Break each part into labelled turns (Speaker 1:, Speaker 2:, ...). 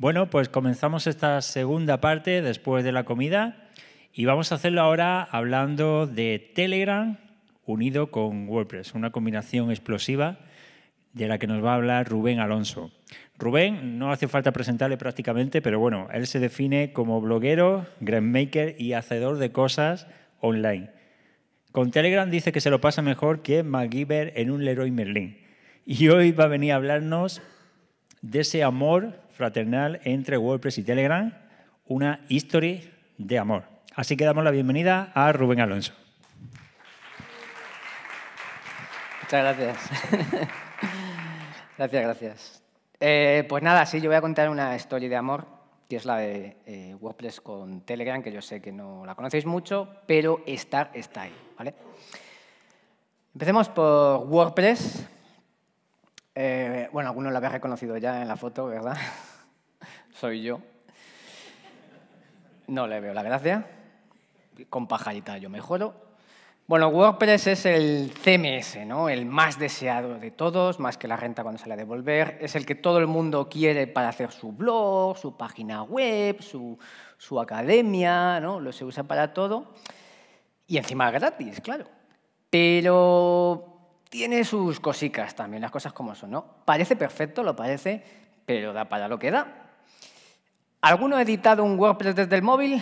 Speaker 1: Bueno, pues comenzamos esta segunda parte después de la comida y vamos a hacerlo ahora hablando de Telegram unido con WordPress, una combinación explosiva de la que nos va a hablar Rubén Alonso. Rubén, no hace falta presentarle prácticamente, pero bueno, él se define como bloguero, maker y hacedor de cosas online. Con Telegram dice que se lo pasa mejor que MacGyver en un Leroy Merlin. Y hoy va a venir a hablarnos de ese amor fraternal entre WordPress y Telegram, una historia de amor. Así que damos la bienvenida a Rubén Alonso.
Speaker 2: Muchas gracias. gracias, gracias. Eh, pues nada, sí, yo voy a contar una historia de amor, que es la de eh, WordPress con Telegram, que yo sé que no la conocéis mucho, pero estar está ahí, ¿vale? Empecemos por WordPress. Eh, bueno, algunos la habéis reconocido ya en la foto, ¿verdad? soy yo. No le veo la gracia. Con pajarita yo me mejoro. Bueno, WordPress es el CMS, ¿no? El más deseado de todos, más que la renta cuando sale a devolver. Es el que todo el mundo quiere para hacer su blog, su página web, su, su academia, ¿no? Lo se usa para todo. Y encima gratis, claro. Pero tiene sus cosicas también, las cosas como son, ¿no? Parece perfecto, lo parece, pero da para lo que da. ¿Alguno ha editado un WordPress desde el móvil?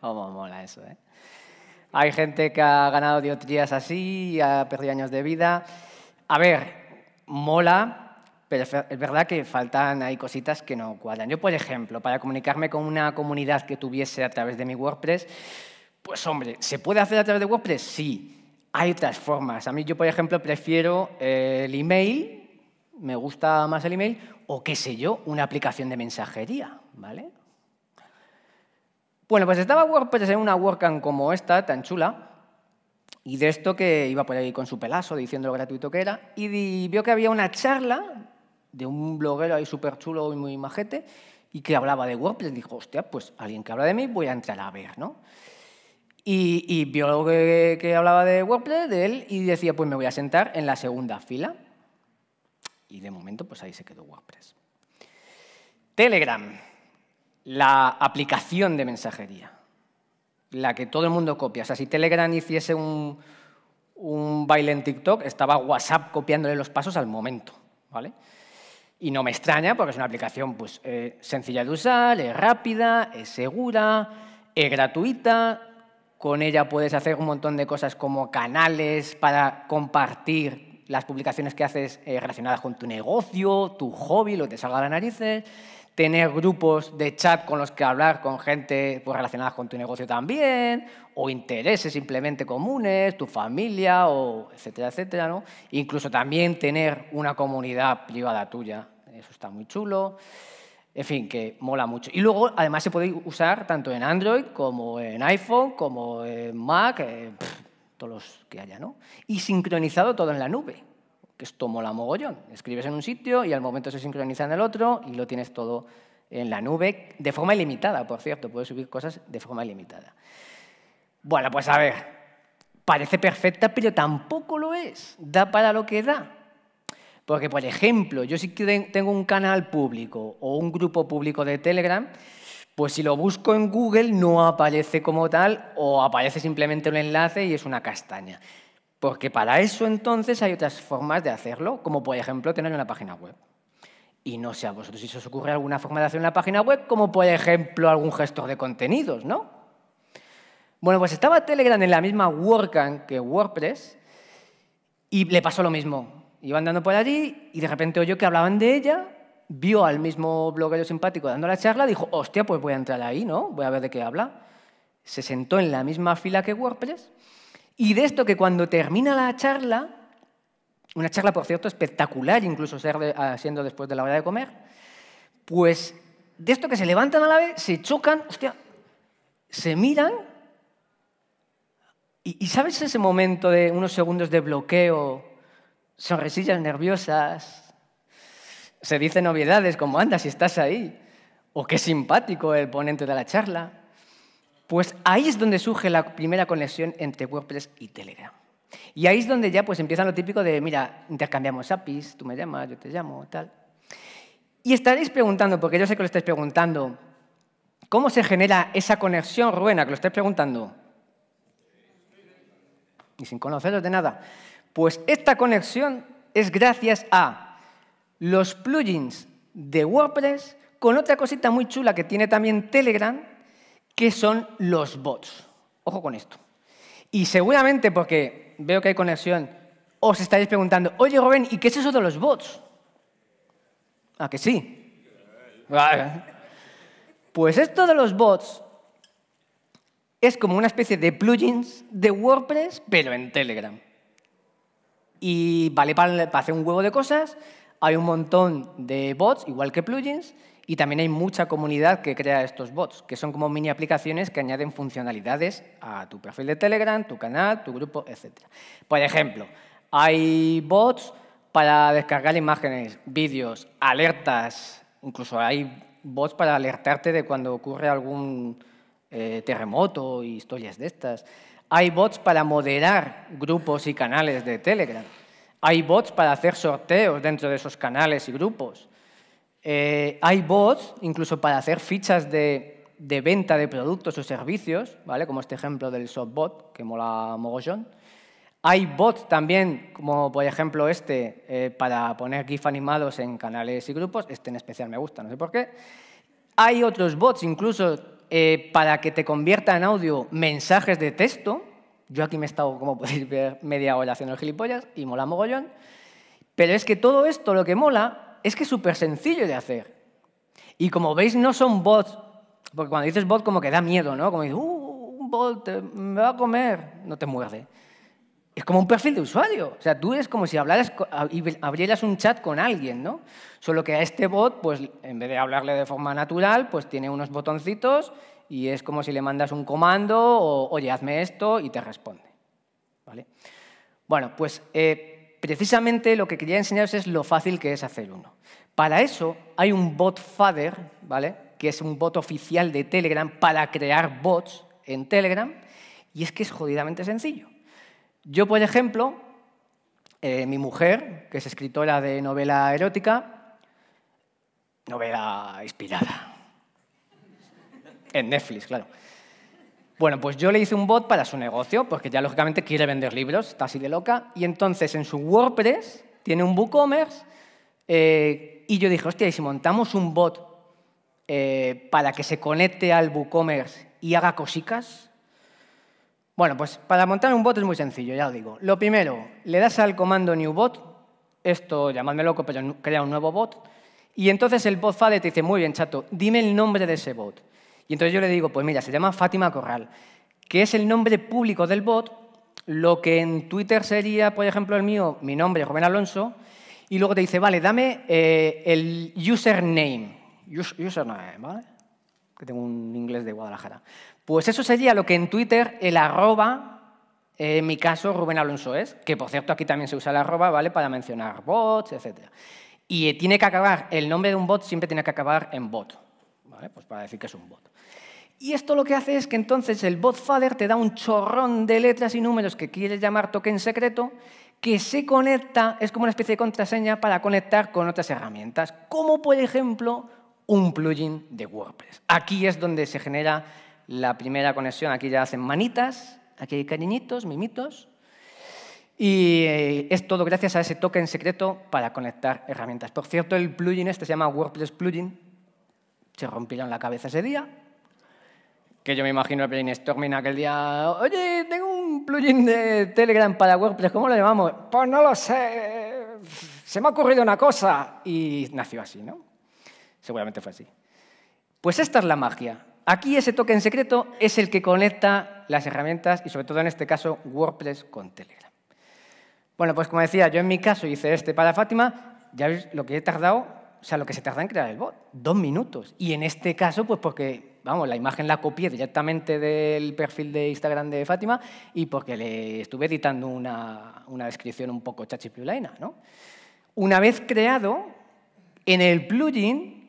Speaker 2: ¿Cómo mola eso, eh? Hay gente que ha ganado diotrías así y ha perdido años de vida. A ver, mola, pero es verdad que faltan, hay cositas que no cuadran. Yo, por ejemplo, para comunicarme con una comunidad que tuviese a través de mi WordPress, pues hombre, ¿se puede hacer a través de WordPress? Sí, hay otras formas. A mí yo, por ejemplo, prefiero el email me gusta más el email, o qué sé yo, una aplicación de mensajería, ¿vale? Bueno, pues estaba WordPress en una WordCamp como esta, tan chula, y de esto que iba por ahí con su pelazo diciendo lo gratuito que era, y vio que había una charla de un bloguero ahí súper chulo y muy majete, y que hablaba de WordPress, dijo, hostia, pues alguien que habla de mí voy a entrar a ver, ¿no? Y, vio que, que hablaba de WordPress, de él, y decía, pues me voy a sentar en la segunda fila. Y de momento, pues ahí se quedó WordPress. Telegram, la aplicación de mensajería, la que todo el mundo copia. O sea, si Telegram hiciese un, un baile en TikTok, estaba WhatsApp copiándole los pasos al momento, ¿vale? Y no me extraña porque es una aplicación pues, eh, sencilla de usar, es rápida, es segura, es gratuita. Con ella puedes hacer un montón de cosas como canales para compartir las publicaciones que haces eh, relacionadas con tu negocio, tu hobby, lo que te salga de la narices, tener grupos de chat con los que hablar con gente pues, relacionada con tu negocio también, o intereses simplemente comunes, tu familia, o etcétera, etcétera. ¿no? Incluso también tener una comunidad privada tuya, eso está muy chulo. En fin, que mola mucho. Y luego, además, se puede usar tanto en Android como en iPhone, como en Mac, eh, todos los que haya, ¿no? Y sincronizado todo en la nube, que esto mola mogollón. Escribes en un sitio y al momento se sincroniza en el otro y lo tienes todo en la nube, de forma ilimitada, por cierto, puedes subir cosas de forma ilimitada. Bueno, pues a ver, parece perfecta, pero tampoco lo es, da para lo que da. Porque, por ejemplo, yo si tengo un canal público o un grupo público de Telegram, pues si lo busco en Google no aparece como tal o aparece simplemente un enlace y es una castaña. Porque para eso entonces hay otras formas de hacerlo, como por ejemplo tener una página web. Y no sé a vosotros si se os ocurre alguna forma de hacer una página web, como por ejemplo algún gestor de contenidos, ¿no? Bueno, pues estaba Telegram en la misma WordCamp que WordPress y le pasó lo mismo. Iba andando por allí y de repente oyó que hablaban de ella vio al mismo bloguero simpático dando la charla, dijo, hostia, pues voy a entrar ahí, ¿no? Voy a ver de qué habla. Se sentó en la misma fila que WordPress y de esto que cuando termina la charla, una charla, por cierto, espectacular, incluso ah, siendo después de la hora de comer, pues de esto que se levantan a la vez, se chocan, hostia, se miran y, y ¿sabes ese momento de unos segundos de bloqueo, sonrisillas nerviosas, se dice novedades como anda si estás ahí, o qué simpático el ponente de la charla. Pues ahí es donde surge la primera conexión entre WordPress y Telegram. Y ahí es donde ya pues empieza lo típico de, mira, intercambiamos APIs, tú me llamas, yo te llamo, tal. Y estaréis preguntando, porque yo sé que lo estáis preguntando, ¿cómo se genera esa conexión, Ruena, que lo estáis preguntando? Y sin conoceros de nada. Pues esta conexión es gracias a los plugins de WordPress con otra cosita muy chula que tiene también Telegram, que son los bots. Ojo con esto. Y seguramente, porque veo que hay conexión, os estaréis preguntando, oye Rubén, ¿y qué es eso de los bots? Ah, que sí. Pues esto de los bots es como una especie de plugins de WordPress, pero en Telegram. Y vale para hacer un huevo de cosas, hay un montón de bots, igual que plugins, y también hay mucha comunidad que crea estos bots, que son como mini aplicaciones que añaden funcionalidades a tu perfil de Telegram, tu canal, tu grupo, etc. Por ejemplo, hay bots para descargar imágenes, vídeos, alertas, incluso hay bots para alertarte de cuando ocurre algún eh, terremoto y historias de estas. Hay bots para moderar grupos y canales de Telegram. Hay bots para hacer sorteos dentro de esos canales y grupos. Eh, hay bots incluso para hacer fichas de, venta de productos o servicios, ¿vale? como este ejemplo del softbot, que mola mogollón. Hay bots también, como por ejemplo este, eh, para poner GIF animados en canales y grupos. Este en especial me gusta, no sé por qué. Hay otros bots incluso eh, para que te convierta en audio mensajes de texto, yo aquí me he estado, como podéis ver, media hora haciendo el gilipollas y mola mogollón. Pero es que todo esto lo que mola es que es súper sencillo de hacer. Y como veis, no son bots, porque cuando dices bot como que da miedo, ¿no? Como dices, uh, un bot me va a comer, no te muerde. ¿eh? Es como un perfil de usuario. O sea, tú eres como si hablaras y abrieras un chat con alguien, ¿no? Solo que a este bot, pues en vez de hablarle de forma natural, pues tiene unos botoncitos y es como si le mandas un comando o, oye, hazme esto y te responde. ¿Vale? Bueno, pues eh, precisamente lo que quería enseñaros es lo fácil que es hacer uno. Para eso hay un bot father, ¿vale? que es un bot oficial de Telegram para crear bots en Telegram, y es que es jodidamente sencillo. Yo, por ejemplo, eh, mi mujer, que es escritora de novela erótica, novela inspirada, en Netflix, claro. Bueno, pues yo le hice un bot para su negocio, porque ya lógicamente quiere vender libros, está así de loca. Y entonces en su WordPress tiene un WooCommerce. Eh, y yo dije, hostia, y si montamos un bot eh, para que se conecte al WooCommerce y haga cositas. Bueno, pues para montar un bot es muy sencillo, ya lo digo. Lo primero, le das al comando new bot, esto llamadme loco, pero crea un nuevo bot. Y entonces el bot fade te dice, muy bien, chato, dime el nombre de ese bot. Y entonces yo le digo, pues mira, se llama Fátima Corral, que es el nombre público del bot, lo que en Twitter sería, por ejemplo, el mío, mi nombre, Rubén Alonso, y luego te dice, vale, dame eh, el username. username, ¿vale? Que tengo un inglés de Guadalajara. Pues eso sería lo que en Twitter el arroba, eh, en mi caso, Rubén Alonso es, que por cierto aquí también se usa el arroba, ¿vale? Para mencionar bots, etc. Y tiene que acabar, el nombre de un bot siempre tiene que acabar en bot. Pues para decir que es un bot. Y esto lo que hace es que entonces el bot father te da un chorrón de letras y números que quieres llamar token secreto, que se conecta, es como una especie de contraseña para conectar con otras herramientas, como por ejemplo un plugin de WordPress. Aquí es donde se genera la primera conexión, aquí ya hacen manitas, aquí hay cariñitos, mimitos, y eh, es todo gracias a ese token secreto para conectar herramientas. Por cierto, el plugin este se llama WordPress Plugin se rompieron la cabeza ese día. Que yo me imagino el Storming aquel día. Oye, tengo un plugin de Telegram para WordPress, ¿cómo lo llamamos? Pues no lo sé. Se me ha ocurrido una cosa. Y nació así, ¿no? Seguramente fue así. Pues esta es la magia. Aquí ese toque en secreto es el que conecta las herramientas y sobre todo en este caso WordPress con Telegram. Bueno, pues como decía, yo en mi caso hice este para Fátima, ya veis lo que he tardado o sea, lo que se tarda en crear el bot, dos minutos. Y en este caso, pues porque, vamos, la imagen la copié directamente del perfil de Instagram de Fátima y porque le estuve editando una, descripción un poco chachipiulaina, ¿no? Una vez creado, en el plugin,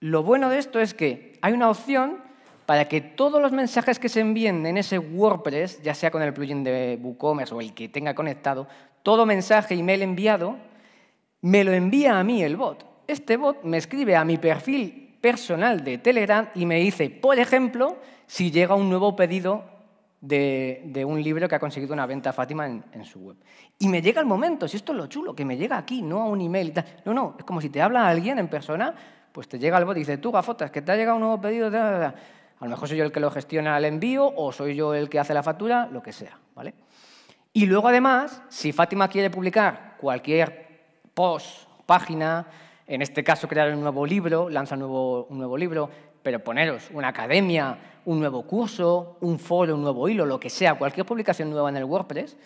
Speaker 2: lo bueno de esto es que hay una opción para que todos los mensajes que se envíen en ese WordPress, ya sea con el plugin de WooCommerce o el que tenga conectado, todo mensaje email enviado me lo envía a mí el bot. Este bot me escribe a mi perfil personal de Telegram y me dice, por ejemplo, si llega un nuevo pedido de, un libro que ha conseguido una venta Fátima en, su web. Y me llega el momento, si esto es lo chulo, que me llega aquí, no a un email. Y tal. No, no, es como si te habla alguien en persona, pues te llega el bot y dice, tú, gafotas, que te ha llegado un nuevo pedido. A lo mejor soy yo el que lo gestiona al envío o soy yo el que hace la factura, lo que sea. ¿vale? Y luego, además, si Fátima quiere publicar cualquier post, página, en este caso crear un nuevo libro, lanza un nuevo, un nuevo libro, pero poneros una academia, un nuevo curso, un foro, un nuevo hilo, lo que sea, cualquier publicación nueva en el WordPress,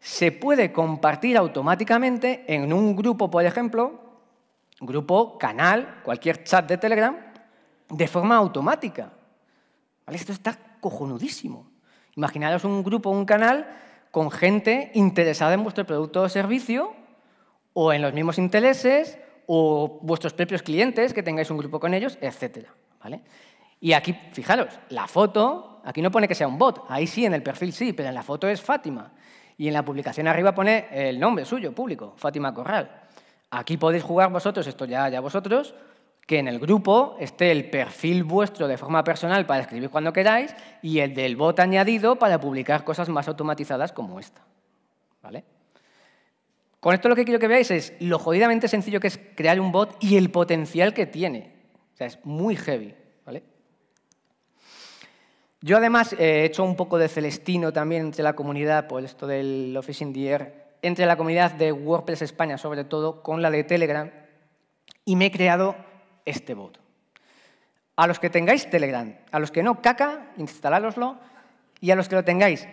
Speaker 2: se puede compartir automáticamente en un grupo, por ejemplo, grupo, canal, cualquier chat de Telegram, de forma automática. ¿Vale? Esto está cojonudísimo. Imaginaros un grupo, un canal con gente interesada en vuestro producto o servicio o en los mismos intereses, o vuestros propios clientes, que tengáis un grupo con ellos, etc. ¿vale? Y aquí, fijaros, la foto, aquí no pone que sea un bot, ahí sí, en el perfil sí, pero en la foto es Fátima. Y en la publicación arriba pone el nombre suyo, público, Fátima Corral. Aquí podéis jugar vosotros, esto ya, ya vosotros, que en el grupo esté el perfil vuestro de forma personal para escribir cuando queráis y el del bot añadido para publicar cosas más automatizadas como esta. ¿Vale? Con esto lo que quiero que veáis es lo jodidamente sencillo que es crear un bot y el potencial que tiene. O sea, es muy heavy. ¿vale? Yo además eh, he hecho un poco de celestino también entre la comunidad, por pues esto del Office in the entre la comunidad de WordPress España, sobre todo, con la de Telegram, y me he creado este bot. A los que tengáis Telegram, a los que no, caca, instalároslo, y a los que lo tengáis,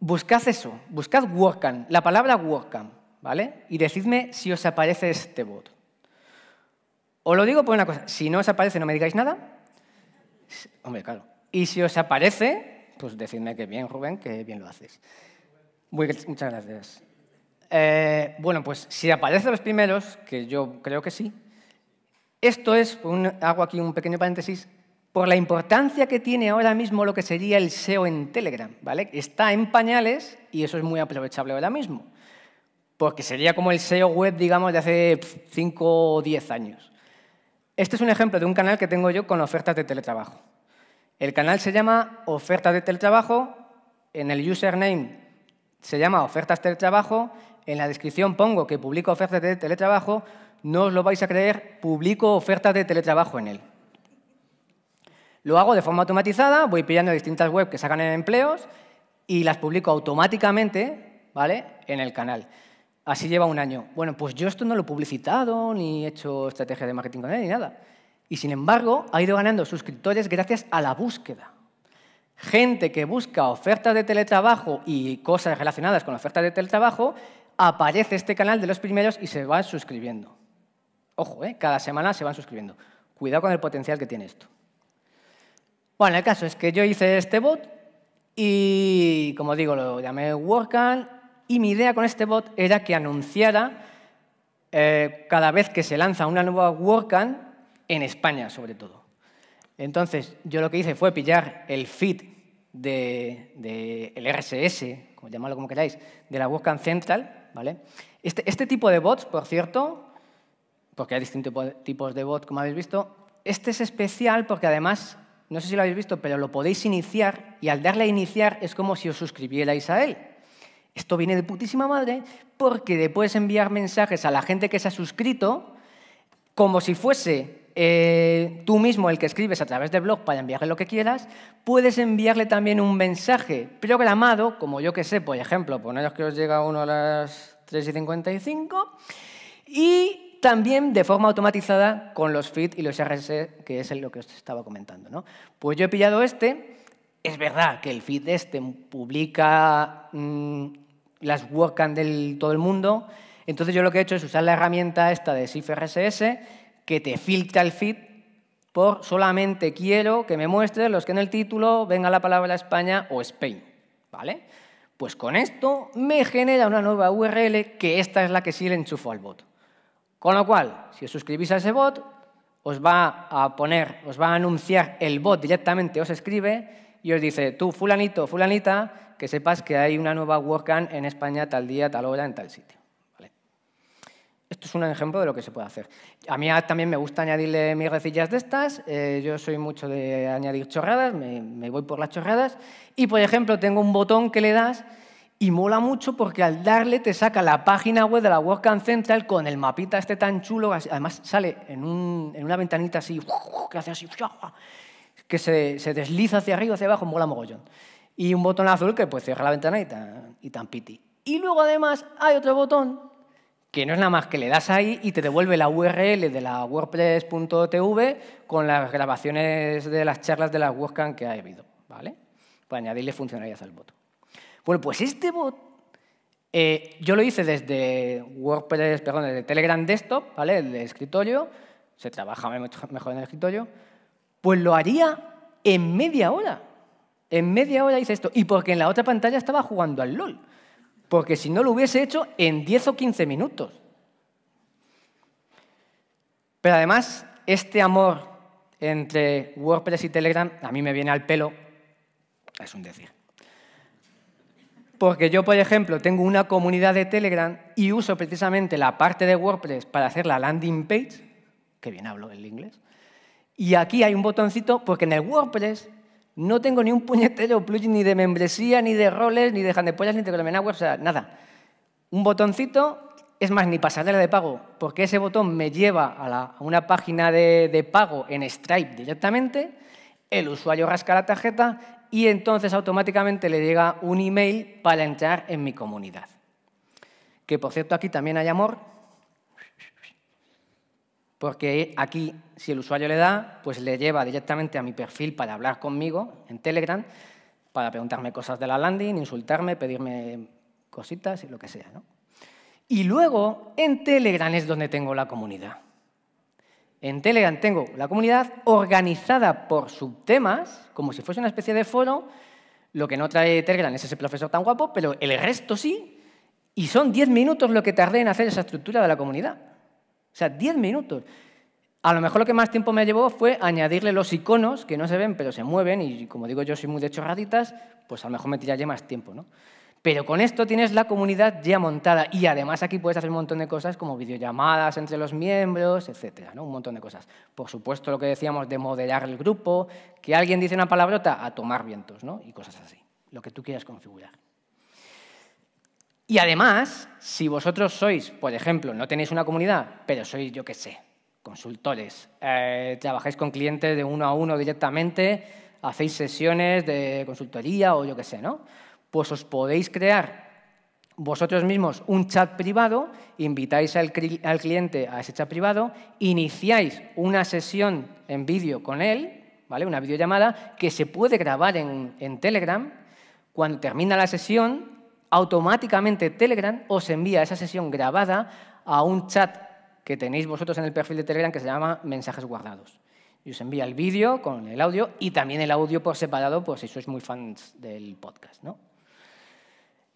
Speaker 2: buscad eso, buscad WordCamp, la palabra WordCamp ¿vale? Y decidme si os aparece este bot. Os lo digo por una cosa, si no os aparece no me digáis nada. Hombre, claro. Y si os aparece, pues decidme que bien, Rubén, que bien lo haces. muchas gracias. Eh, bueno, pues si aparecen los primeros, que yo creo que sí, esto es, un, hago aquí un pequeño paréntesis, por la importancia que tiene ahora mismo lo que sería el SEO en Telegram, ¿vale? Está en pañales y eso es muy aprovechable ahora mismo porque pues sería como el SEO web, digamos, de hace 5 o 10 años. Este es un ejemplo de un canal que tengo yo con ofertas de teletrabajo. El canal se llama Ofertas de Teletrabajo, en el username se llama Ofertas Teletrabajo, en la descripción pongo que publico ofertas de teletrabajo, no os lo vais a creer, publico ofertas de teletrabajo en él. Lo hago de forma automatizada, voy pillando distintas webs que sacan empleos y las publico automáticamente ¿vale? en el canal. Así lleva un año. Bueno, pues yo esto no lo he publicitado, ni he hecho estrategia de marketing con él, ni nada. Y sin embargo, ha ido ganando suscriptores gracias a la búsqueda. Gente que busca ofertas de teletrabajo y cosas relacionadas con ofertas de teletrabajo, aparece este canal de los primeros y se va suscribiendo. Ojo, ¿eh? cada semana se van suscribiendo. Cuidado con el potencial que tiene esto. Bueno, el caso es que yo hice este bot y, como digo, lo llamé WordCamp y mi idea con este bot era que anunciara eh, cada vez que se lanza una nueva WordCamp en España, sobre todo. Entonces, yo lo que hice fue pillar el feed del de, el RSS, como llamarlo como queráis, de la WordCamp Central. ¿vale? Este, este tipo de bots, por cierto, porque hay distintos tipos de bots, como habéis visto, este es especial porque además, no sé si lo habéis visto, pero lo podéis iniciar y al darle a iniciar es como si os suscribierais a él. Esto viene de putísima madre porque le puedes enviar mensajes a la gente que se ha suscrito como si fuese eh, tú mismo el que escribes a través de blog para enviarle lo que quieras, puedes enviarle también un mensaje programado, como yo que sé, por ejemplo, poneros que os llega uno a las 3 y 55, y también de forma automatizada con los feeds y los RSS, que es lo que os estaba comentando. ¿no? Pues yo he pillado este, es verdad que el feed este publica mm, las WordCamp de todo el mundo. Entonces yo lo que he hecho es usar la herramienta esta de SIF que te filtra el feed por solamente quiero que me muestre los que en el título venga la palabra España o Spain, ¿vale? Pues con esto me genera una nueva URL que esta es la que sí le enchufo al bot. Con lo cual, si os suscribís a ese bot, os va a poner, os va a anunciar el bot directamente, os escribe y os dice, tú fulanito, fulanita, que sepas que hay una nueva WordCamp en España tal día, tal hora, en tal sitio. Esto es un ejemplo de lo que se puede hacer. A mí también me gusta añadirle mis recillas de estas. Eh, yo soy mucho de añadir chorradas, me, voy por las chorradas. Y, por ejemplo, tengo un botón que le das y mola mucho porque al darle te saca la página web de la WordCamp Central con el mapita este tan chulo. Además sale en una ventanita así, que hace así que se, se, desliza hacia arriba, hacia abajo, mola mogollón. Y un botón azul que pues cierra la ventana y tan, piti. Y luego además hay otro botón que no es nada más que le das ahí y te devuelve la URL de la wordpress.tv con las grabaciones de las charlas de las webcam que ha habido, ¿vale? Para añadirle funcionalidades al bot. Bueno, pues este bot eh, yo lo hice desde WordPress, perdón, desde Telegram Desktop, ¿vale? El de escritorio, se trabaja mejor en el escritorio, pues lo haría en media hora. En media hora hice esto. Y porque en la otra pantalla estaba jugando al LOL. Porque si no lo hubiese hecho en 10 o 15 minutos. Pero además, este amor entre WordPress y Telegram a mí me viene al pelo, es un decir. Porque yo, por ejemplo, tengo una comunidad de Telegram y uso precisamente la parte de WordPress para hacer la landing page, que bien hablo el inglés, y aquí hay un botoncito, porque en el WordPress no tengo ni un puñetero plugin ni de membresía, ni de roles, ni de jandepollas, ni de web, o sea, nada. Un botoncito, es más, ni pasarela de pago, porque ese botón me lleva a, una página de, de, pago en Stripe directamente, el usuario rasca la tarjeta y entonces automáticamente le llega un email para entrar en mi comunidad. Que por cierto, aquí también hay amor, porque aquí, si el usuario le da, pues le lleva directamente a mi perfil para hablar conmigo en Telegram, para preguntarme cosas de la landing, insultarme, pedirme cositas y lo que sea. Y luego, en Telegram es donde tengo la comunidad. En Telegram tengo la comunidad organizada por subtemas, como si fuese una especie de foro. Lo que no trae Telegram es ese profesor tan guapo, pero el resto sí. Y son 10 minutos lo que tardé en hacer esa estructura de la comunidad. O sea, 10 minutos. A lo mejor lo que más tiempo me llevó fue añadirle los iconos, que no se ven, pero se mueven, y como digo yo soy muy de chorraditas, pues a lo mejor me tiraría más tiempo, ¿no? Pero con esto tienes la comunidad ya montada y además aquí puedes hacer un montón de cosas como videollamadas entre los miembros, etcétera, ¿no? Un montón de cosas. Por supuesto, lo que decíamos de modelar el grupo, que alguien dice una palabrota, a tomar vientos, ¿no? Y cosas así, lo que tú quieras configurar. Y además, si vosotros sois, por ejemplo, no tenéis una comunidad, pero sois, yo qué sé, consultores, eh, trabajáis con clientes de uno a uno directamente, hacéis sesiones de consultoría o yo qué sé, ¿no? Pues os podéis crear vosotros mismos un chat privado, invitáis al, cliente a ese chat privado, iniciáis una sesión en vídeo con él, ¿vale? Una videollamada que se puede grabar en Telegram. Cuando termina la sesión, automáticamente Telegram os envía esa sesión grabada a un chat que tenéis vosotros en el perfil de Telegram que se llama mensajes guardados. Y os envía el vídeo con el audio y también el audio por separado pues, si sois muy fans del podcast, ¿no?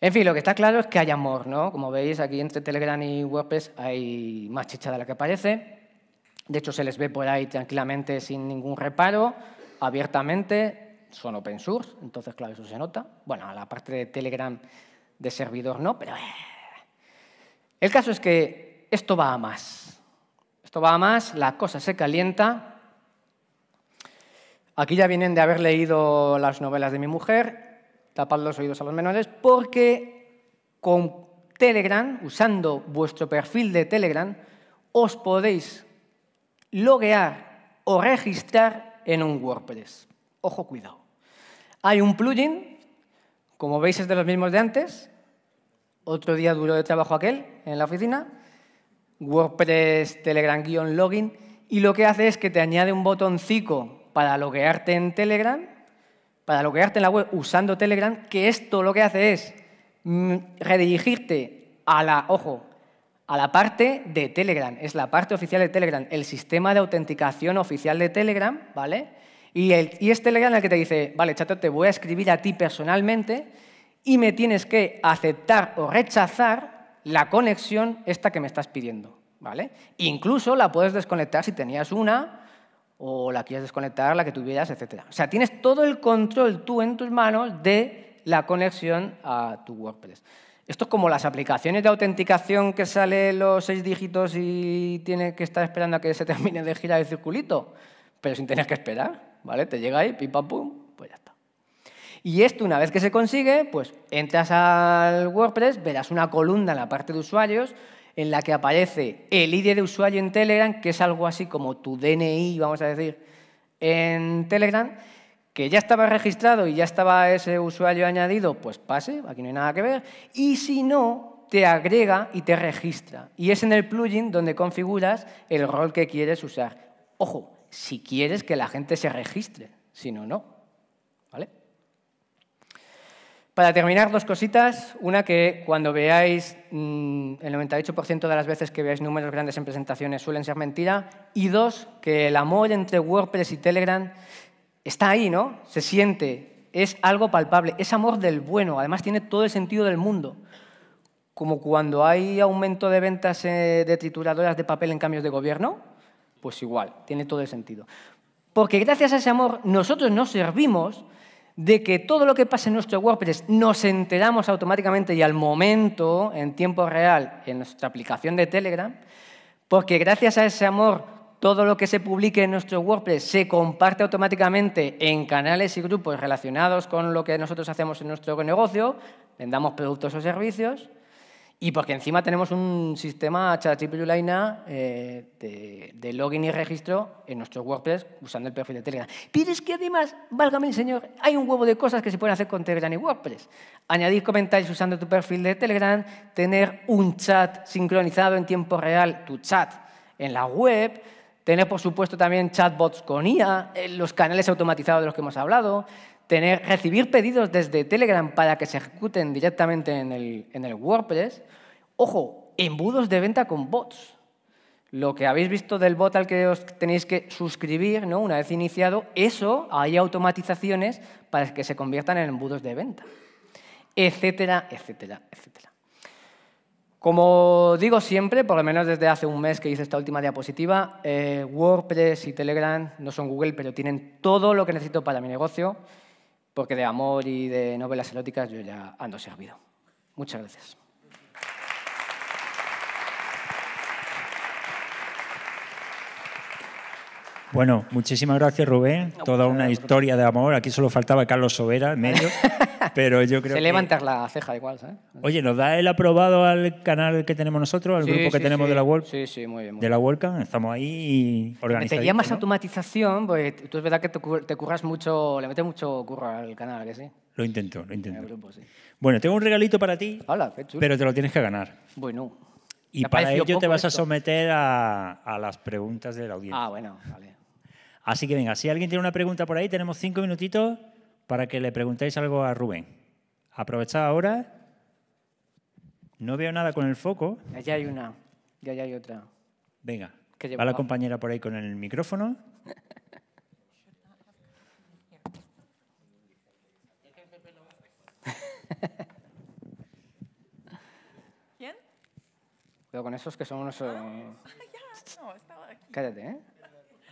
Speaker 2: En fin, lo que está claro es que hay amor, ¿no? Como veis aquí entre Telegram y WordPress hay más chicha de la que parece. De hecho, se les ve por ahí tranquilamente sin ningún reparo, abiertamente, son open source, entonces claro, eso se nota. Bueno, a la parte de Telegram de servidor no, pero... Eh, el caso es que esto va a más. Esto va a más, la cosa se calienta. Aquí ya vienen de haber leído las novelas de mi mujer, tapad los oídos a los menores, porque con Telegram, usando vuestro perfil de Telegram, os podéis loguear o registrar en un WordPress. Ojo, cuidado. Hay un plugin como veis es de los mismos de antes. Otro día duro de trabajo aquel en la oficina. WordPress, Telegram-login. Y lo que hace es que te añade un botoncito para loguearte en Telegram, para loguearte en la web usando Telegram, que esto lo que hace es mm, redirigirte a la, ojo, a la parte de Telegram. Es la parte oficial de Telegram, el sistema de autenticación oficial de Telegram, ¿vale? Y, este y es el que te dice, vale, chato, te voy a escribir a ti personalmente y me tienes que aceptar o rechazar la conexión esta que me estás pidiendo, ¿vale? Incluso la puedes desconectar si tenías una o la quieres desconectar, la que tuvieras, etc. O sea, tienes todo el control tú en tus manos de la conexión a tu WordPress. Esto es como las aplicaciones de autenticación que sale los seis dígitos y tiene que estar esperando a que se termine de girar el circulito, pero sin tener que esperar. ¿vale? Te llega ahí, pim, pam, pum, pues ya está. Y esto, una vez que se consigue, pues entras al WordPress, verás una columna en la parte de usuarios en la que aparece el ID de usuario en Telegram, que es algo así como tu DNI, vamos a decir, en Telegram, que ya estaba registrado y ya estaba ese usuario añadido, pues pase, aquí no hay nada que ver. Y si no, te agrega y te registra. Y es en el plugin donde configuras el rol que quieres usar. Ojo, si quieres que la gente se registre, si no, no. ¿Vale? Para terminar, dos cositas. Una que cuando veáis, mm, el 98% de las veces que veáis números grandes en presentaciones suelen ser mentira. Y dos, que el amor entre WordPress y Telegram está ahí, ¿no? Se siente, es algo palpable, es amor del bueno. Además tiene todo el sentido del mundo como cuando hay aumento de ventas eh, de trituradoras de papel en cambios de gobierno, pues igual, tiene todo el sentido. Porque gracias a ese amor nosotros nos servimos de que todo lo que pasa en nuestro WordPress nos enteramos automáticamente y al momento, en tiempo real, en nuestra aplicación de Telegram, porque gracias a ese amor todo lo que se publique en nuestro WordPress se comparte automáticamente en canales y grupos relacionados con lo que nosotros hacemos en nuestro negocio, vendamos productos o servicios, y porque encima tenemos un sistema chat eh, de, de, login y registro en nuestro WordPress usando el perfil de Telegram. Pero es que además, válgame el señor, hay un huevo de cosas que se pueden hacer con Telegram y WordPress. Añadir comentarios usando tu perfil de Telegram, tener un chat sincronizado en tiempo real, tu chat en la web, tener por supuesto también chatbots con IA, eh, los canales automatizados de los que hemos hablado, recibir pedidos desde Telegram para que se ejecuten directamente en el, WordPress. Ojo, embudos de venta con bots. Lo que habéis visto del bot al que os tenéis que suscribir, ¿no? una vez iniciado, eso hay automatizaciones para que se conviertan en embudos de venta, etcétera, etcétera, etcétera. Como digo siempre, por lo menos desde hace un mes que hice esta última diapositiva, eh, WordPress y Telegram no son Google, pero tienen todo lo que necesito para mi negocio porque de amor y de novelas eróticas yo ya ando servido. Muchas gracias.
Speaker 1: Bueno, muchísimas gracias Rubén. Toda una historia de amor. Aquí solo faltaba Carlos Sobera en medio, pero yo creo Se que... levantas
Speaker 2: la ceja igual, ¿sabes?
Speaker 1: Oye, ¿nos da el aprobado al canal que tenemos nosotros, al grupo que tenemos de la World? Sí, sí, muy bien. de la WorkCamp, estamos ahí y Te más
Speaker 2: automatización, pues tú es verdad que te curras mucho, le metes mucho curro al canal, ¿que sí?
Speaker 1: Lo intento, lo intento. bueno, tengo
Speaker 2: un regalito para ti, Hola, pero te lo tienes que ganar. Bueno.
Speaker 1: Y para ello te vas a someter a, las preguntas del la audiencia.
Speaker 2: Ah, bueno, vale.
Speaker 1: Así que venga, si alguien tiene una pregunta por ahí, tenemos cinco minutitos para que le preguntéis algo a Rubén. Aprovechad ahora no veo nada con el foco.
Speaker 2: Allá hay una. Y allá hay otra. Venga. Va la
Speaker 1: compañera por ahí con el micrófono.
Speaker 2: ¿Quién? Pero con esos que son unos... Ah, eh, Cállate, ¿eh?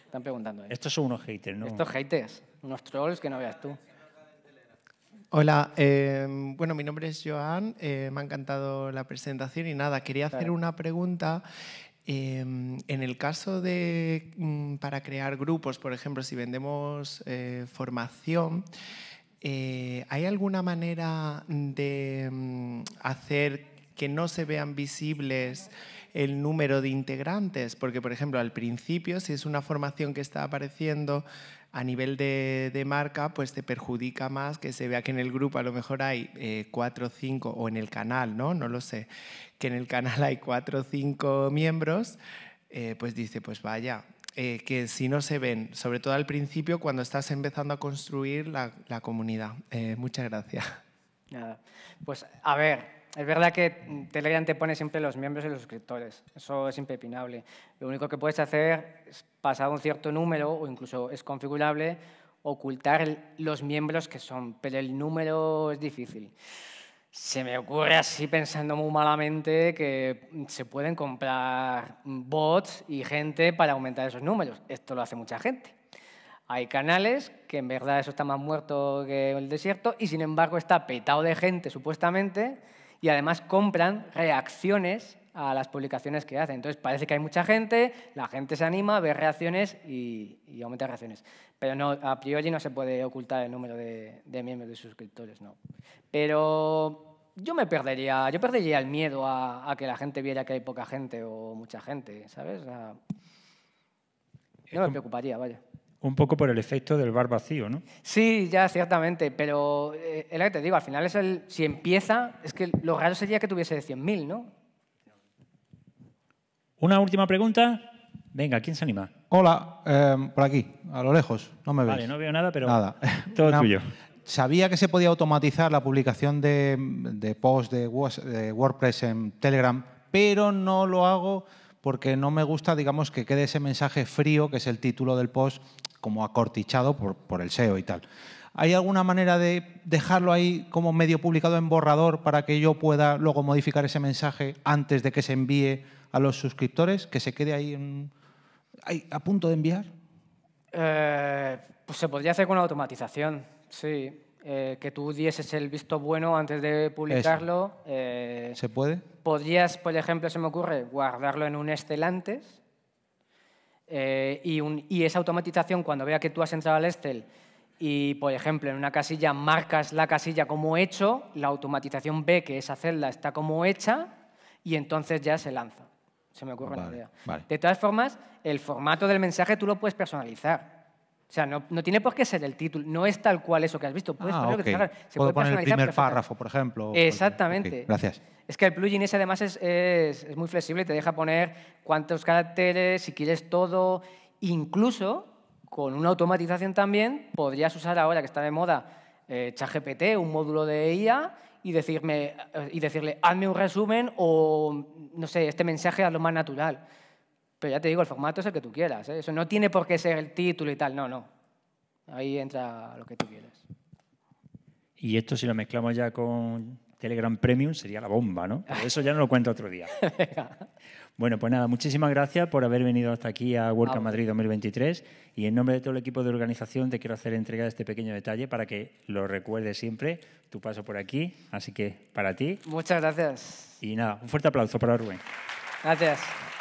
Speaker 2: Están preguntando. ¿eh? Estos son unos haters, ¿no? Estos haters. Unos trolls que no veas tú.
Speaker 1: Hola, em, bueno, mi nombre es Joan, eh, me ha encantado la presentación y nada, quería hacer una pregunta. Em, en el caso de, mm, para crear grupos, por ejemplo, si vendemos eh, formación, eh, ¿hay alguna manera de mm, hacer que no se vean visibles el número de integrantes? Porque, por ejemplo, al principio, si es una formación que está apareciendo a nivel de, marca, pues te perjudica más que se vea que en el grupo a lo mejor hay eh, cuatro o cinco, o en el canal, ¿no? No lo sé, que en el canal hay cuatro o cinco miembros, eh, pues dice, pues vaya, eh, que si no se ven, sobre todo al principio cuando estás empezando a construir la, la comunidad. muchas gracias.
Speaker 2: Nada. Pues a ver, es verdad que Telegram te pone siempre los miembros y los suscriptores. Eso es impepinable. Lo único que puedes hacer es, pasado un cierto número, o incluso es configurable, ocultar los miembros que son. Pero el número es difícil. Se me ocurre así, pensando muy malamente, que se pueden comprar bots y gente para aumentar esos números. Esto lo hace mucha gente. Hay canales que en verdad eso está más muerto que el desierto y sin embargo está petado de gente, supuestamente, y además compran reacciones a las publicaciones que hacen. Entonces parece que hay mucha gente, la gente se anima, ve reacciones y, aumenta reacciones. Pero no, a priori no se puede ocultar el número de, miembros de suscriptores, no. Pero yo me perdería, yo perdería el miedo a, que la gente viera que hay poca gente o mucha gente, ¿sabes? no me preocuparía, vaya
Speaker 1: un poco por el efecto del bar vacío, ¿no?
Speaker 2: Sí, ya, ciertamente, pero eh, es lo que te digo, al final es el, si empieza, es que lo raro sería que tuviese de 100.000, ¿no?
Speaker 1: Una última pregunta. Venga, ¿quién se anima? Hola, em, por aquí, a lo lejos, no me ves. Vale, no veo nada, pero nada. todo tuyo. Sabía que se podía automatizar la publicación de, de posts de WordPress en Telegram, pero no lo hago porque no me gusta, digamos, que quede ese mensaje frío, que es el título del post, como acortichado por, el SEO y tal. ¿Hay alguna manera de dejarlo ahí como medio publicado en borrador para que yo pueda luego modificar ese mensaje antes de que se envíe a los suscriptores? ¿Que se quede ahí, en, a punto de enviar?
Speaker 2: Eh, pues se podría hacer con automatización, sí. Eh, que tú dieses el visto bueno antes de publicarlo. Eh, ¿Se puede? Podrías, por ejemplo, se me ocurre, guardarlo en un Excel antes eh, y, esa automatización, cuando vea que tú has entrado al Excel y, por ejemplo, en una casilla marcas la casilla como hecho, la automatización ve que esa celda está como hecha y entonces ya se lanza. Se me ocurre una idea. De todas formas, el formato del mensaje tú lo puedes personalizar. O sea, no, tiene por qué ser el título, no es tal cual eso que has visto. Puedes ah, que Se poner el primer párrafo, por ejemplo. Exactamente. gracias. Es que el plugin ese además es, muy flexible, te deja poner cuántos caracteres, si quieres todo. Incluso con una automatización también podrías usar ahora que está de moda eh, ChatGPT, un módulo de IA, y, decirme, eh, y decirle, hazme un resumen o, no sé, este mensaje a lo más natural. Pero ya te digo, el formato es el que tú quieras. ¿eh? Eso no tiene por qué ser el título y tal, no, no. Ahí entra lo que tú quieras.
Speaker 1: Y esto si lo mezclamos ya con Telegram Premium sería la bomba, ¿no? Pero eso ya no lo cuento otro día. bueno, pues nada, muchísimas gracias por haber venido hasta aquí a WordCamp Madrid 2023 y en nombre de todo el equipo de organización te quiero hacer entregar este pequeño detalle para que lo recuerde siempre tu paso por aquí, así que para ti. Muchas gracias. Y nada, un fuerte aplauso para Rubén.
Speaker 2: Gracias.